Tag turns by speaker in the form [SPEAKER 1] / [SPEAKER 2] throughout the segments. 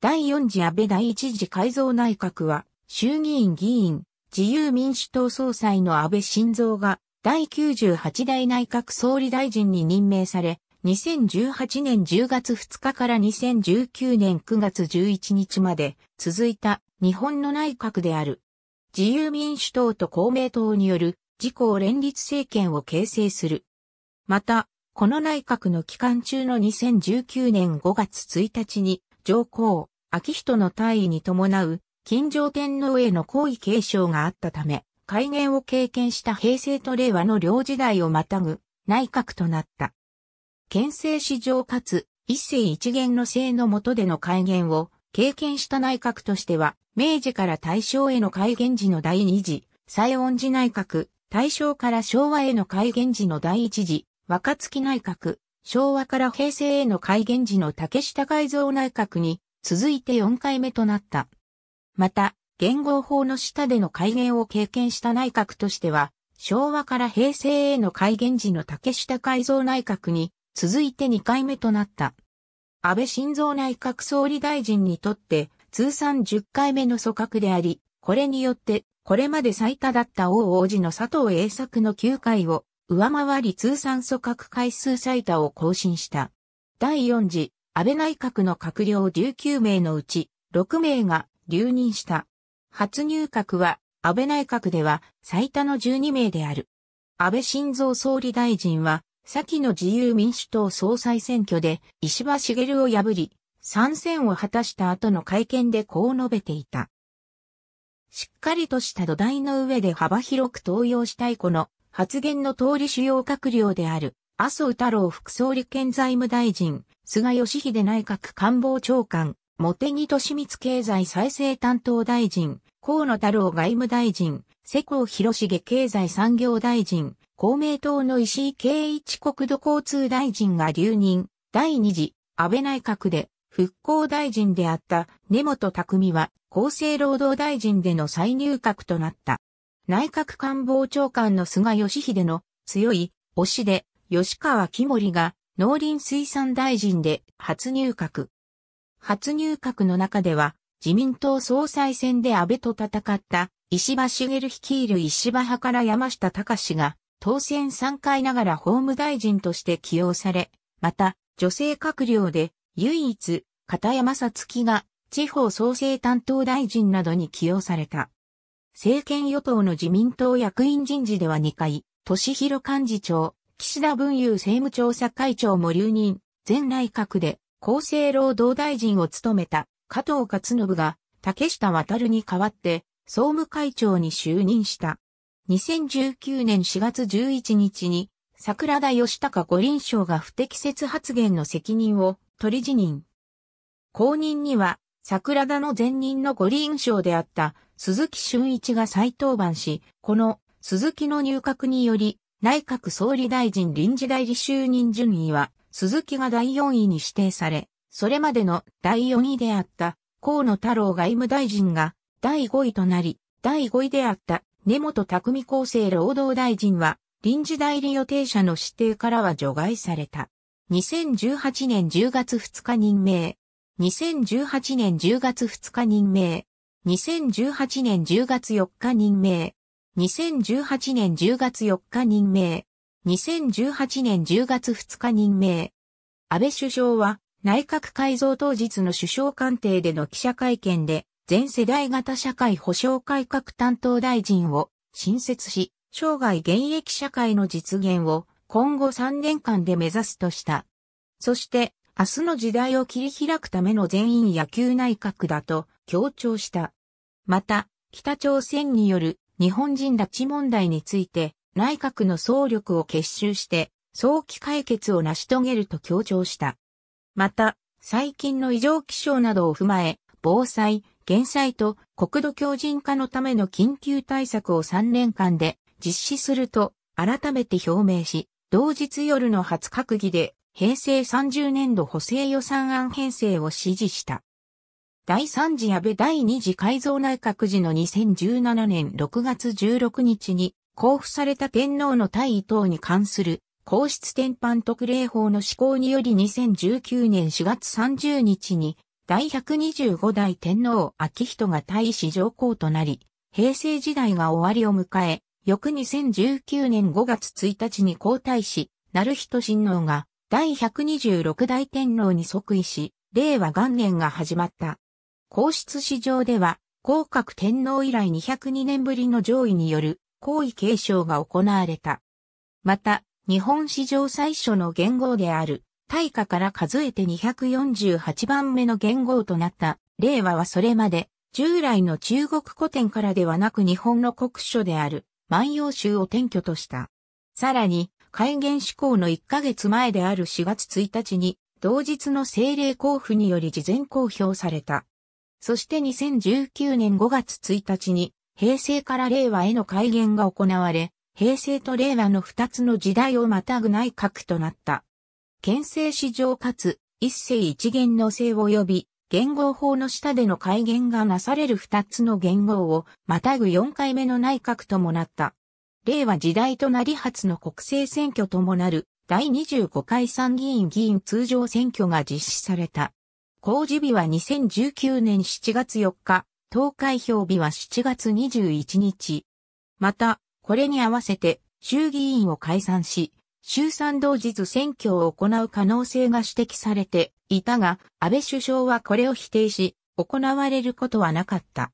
[SPEAKER 1] 第4次安倍第1次改造内閣は、衆議院議員、自由民主党総裁の安倍晋三が、第98代内閣総理大臣に任命され、2018年10月2日から2019年9月11日まで続いた日本の内閣である。自由民主党と公明党による自公連立政権を形成する。また、この内閣の期間中の2019年5月1日に上皇、明仁の退位に伴う、近城天皇への皇位継承があったため、改元を経験した平成と令和の両時代をまたぐ内閣となった。憲政史上かつ一世一元の政の下での改元を経験した内閣としては、明治から大正への改元時の第二次、西恩寺内閣、大正から昭和への改元時の第一次、若月内閣、昭和から平成への改元時の竹下改造内閣に続いて4回目となった。また、元号法の下での改元を経験した内閣としては、昭和から平成への改元時の竹下改造内閣に続いて2回目となった。安倍晋三内閣総理大臣にとって通算10回目の組閣であり、これによってこれまで最多だった王王子の佐藤栄作の9回を上回り通算組閣回数最多を更新した。第4次、安倍内閣の閣僚19名のうち、6名が留任した。初入閣は、安倍内閣では最多の12名である。安倍晋三総理大臣は、先の自由民主党総裁選挙で石破茂を破り、参戦を果たした後の会見でこう述べていた。しっかりとした土台の上で幅広く登用したいこの発言の通り主要閣僚である、麻生太郎副総理兼財務大臣、菅義偉内閣官房長官、茂木敏光経済再生担当大臣、河野太郎外務大臣、世耕弘重経済産業大臣、公明党の石井啓一国土交通大臣が留任、第二次、安倍内閣で、復興大臣であった根本匠は厚生労働大臣での再入閣となった。内閣官房長官の菅義偉の強い推しで吉川木森が農林水産大臣で初入閣。初入閣の中では自民党総裁選で安倍と戦った石破茂率いる石破派から山下隆が当選3回ながら法務大臣として起用され、また女性閣僚で唯一片山さつきが地方創生担当大臣などに起用された。政権与党の自民党役員人事では2回、俊弘幹事長、岸田文雄政務調査会長も留任、前内閣で厚生労働大臣を務めた加藤勝信が竹下渡に代わって総務会長に就任した。2019年4月11日に桜田義孝五輪賞が不適切発言の責任を取り辞任。公認には桜田の前任の五輪賞であった鈴木俊一が再登板し、この鈴木の入閣により内閣総理大臣臨時代理就任順位は鈴木が第4位に指定され、それまでの第4位であった河野太郎外務大臣が第5位となり、第5位であった根本匠厚生労働大臣は臨時代理予定者の指定からは除外された。2018年10月2日任命、2018年10月2日任命、2018年10月4日任命、2018年10月4日任命、2018年10月2日任命。安倍首相は内閣改造当日の首相官邸での記者会見で全世代型社会保障改革担当大臣を新設し、生涯現役社会の実現を今後3年間で目指すとした。そして明日の時代を切り開くための全員野球内閣だと強調した。また、北朝鮮による日本人拉致問題について内閣の総力を結集して早期解決を成し遂げると強調した。また、最近の異常気象などを踏まえ、防災、減災と国土強靭化のための緊急対策を3年間で実施すると改めて表明し、同日夜の初閣議で平成30年度補正予算案編成を指示した。第3次安倍第2次改造内閣時の2017年6月16日に交付された天皇の退位等に関する皇室典範特例法の施行により2019年4月30日に第125代天皇秋人が退位し上皇となり、平成時代が終わりを迎え、翌2019年5月1日に皇太子、成人親王が第126代天皇に即位し、令和元年が始まった。皇室史上では、皇格天皇以来202年ぶりの上位による皇位継承が行われた。また、日本史上最初の元号である、大化から数えて248番目の元号となった、令和はそれまで、従来の中国古典からではなく日本の国書である、万葉集を転居とした。さらに、改元志向の1ヶ月前である4月1日に、同日の政令交付により事前公表された。そして2019年5月1日に、平成から令和への改元が行われ、平成と令和の2つの時代をまたぐ内閣となった。憲政史上かつ、一世一元の制及び、元号法の下での改元がなされる2つの元号をまたぐ4回目の内閣ともなった。令和時代となり初の国政選挙ともなる第25回参議院議員通常選挙が実施された。公示日は2019年7月4日、投開票日は7月21日。また、これに合わせて衆議院を解散し、衆参同日選挙を行う可能性が指摘されていたが、安倍首相はこれを否定し、行われることはなかった。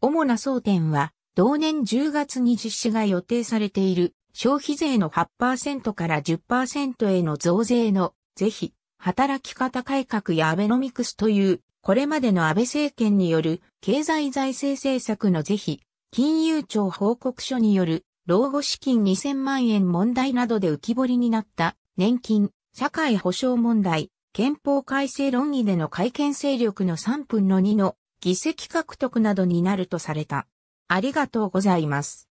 [SPEAKER 1] 主な争点は、同年10月に実施が予定されている消費税の8%から10%への増税の是非、働き方改革やアベノミクスというこれまでの安倍政権による経済財政政策の是非、金融庁報告書による老後資金2000万円問題などで浮き彫りになった年金、社会保障問題、憲法改正論議での改憲勢力の3分の2の議席獲得などになるとされた。ありがとうございます。